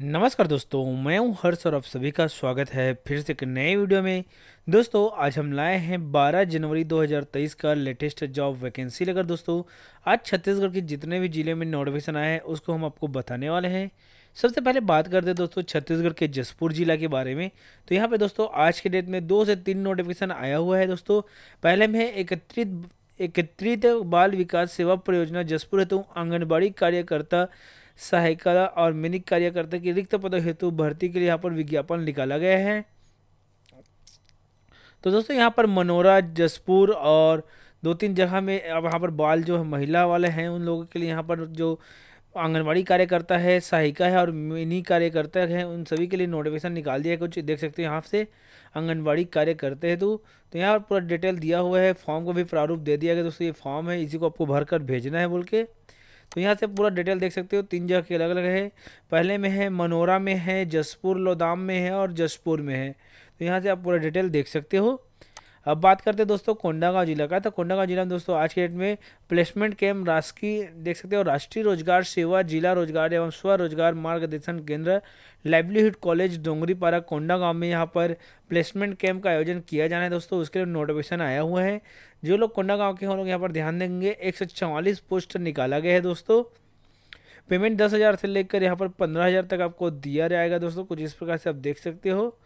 नमस्कार दोस्तों मैं हूं हर्ष और आप सभी का स्वागत है फिर से एक नए वीडियो में दोस्तों आज हम लाए हैं 12 जनवरी 2023 का लेटेस्ट जॉब वैकेंसी लेकर दोस्तों आज छत्तीसगढ़ के जितने भी ज़िले में नोटिफिकेशन आया है उसको हम आपको बताने वाले हैं सबसे पहले बात करते हैं दोस्तों छत्तीसगढ़ के जसपुर जिला के बारे में तो यहाँ पे दोस्तों आज के डेट में दो से तीन नोटिफिकेशन आया हुआ है दोस्तों पहले में एकत्रित एकत्रित बाल विकास सेवा परियोजना जसपुर हेतु आंगनबाड़ी कार्यकर्ता सहायिका और मिनिक कार्यकर्ता की रिक्त पदों हेतु भर्ती के लिए यहाँ पर विज्ञापन निकाला गया है तो दोस्तों यहाँ पर मनोरा जसपुर और दो तीन जगह में अब यहाँ पर बाल जो है महिला वाले हैं उन लोगों के लिए यहाँ पर जो आंगनबाड़ी कार्यकर्ता है सहायिका है और मिनी कार्यकर्ता है उन सभी के लिए नोटिफिकेशन निकाल दिया है कुछ देख सकते हो यहाँ से आंगनबाड़ी कार्यकर्ता है तो तो यहाँ पर पूरा डिटेल दिया हुआ है फॉर्म को भी प्रारूप दे दिया गया दोस्तों ये फॉर्म है इसी को आपको भर कर भेजना है बोल के तो यहाँ से पूरा डिटेल देख सकते हो तीन जगह के अलग अलग है पहले में है मनोरा में है जसपुर लोदाम में है और जसपुर में है तो यहाँ से आप पूरा डिटेल देख सकते हो अब बात करते हैं दोस्तों कोंडागांव जिला का तो कोंडागांव जिला में दोस्तों आज के डेट में प्लेसमेंट कैम्प राष्ट्रीय देख सकते हो राष्ट्रीय रोजगार सेवा जिला रोजगार एवं स्वरोजगार मार्गदर्शन केंद्र लाइवलीहुड कॉलेज डोंगरी पारा कोंडागांव में यहाँ पर प्लेसमेंट कैंप का आयोजन किया जाना है दोस्तों उसके लिए नोटिफिकेशन आया हुआ है जो लोग कोंडागांव के हों लोग यहाँ पर ध्यान देंगे एक पोस्ट निकाला गया है दोस्तों पेमेंट दस हज़ार से लेकर यहाँ पर पंद्रह हज़ार तक आपको दिया जाएगा दोस्तों कुछ इस प्रकार से आप देख सकते हो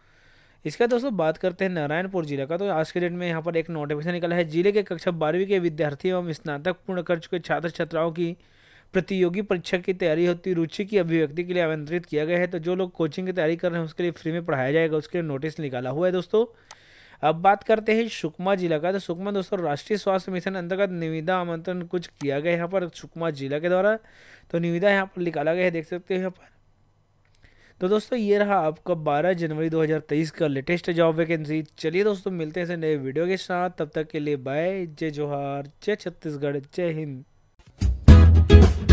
इसका दोस्तों बात करते हैं नारायणपुर जिला का तो आज के डेट में यहाँ पर एक नोटिफिकेशन निकला है जिले के कक्षा बारहवीं के विद्यार्थियों एवं स्नातक पूर्ण कर चुके छात्र छात्राओं की प्रतियोगी परीक्षा की तैयारी होती रुचि की अभिव्यक्ति के लिए आमंत्रित किया गया है तो जो लोग कोचिंग की तैयारी कर रहे हैं उसके लिए फ्री में पढ़ाया जाएगा उसके लिए नोटिस निकाला हुआ है दोस्तों अब बात करते हैं सुकमा जिला का तो सुकमा दोस्तों राष्ट्रीय स्वास्थ्य मिशन अंतर्गत निविदा आमंत्रण कुछ किया गया यहाँ पर सुकमा जिला के द्वारा तो निविदा यहाँ पर निकाला गया है देख सकते हो यहाँ पर तो दोस्तों ये रहा आपका 12 जनवरी 2023 का लेटेस्ट जॉब वैकेंसी चलिए दोस्तों मिलते हैं ऐसे नए वीडियो के साथ तब तक के लिए बाय जय जोहार जय छत्तीसगढ़ जय हिंद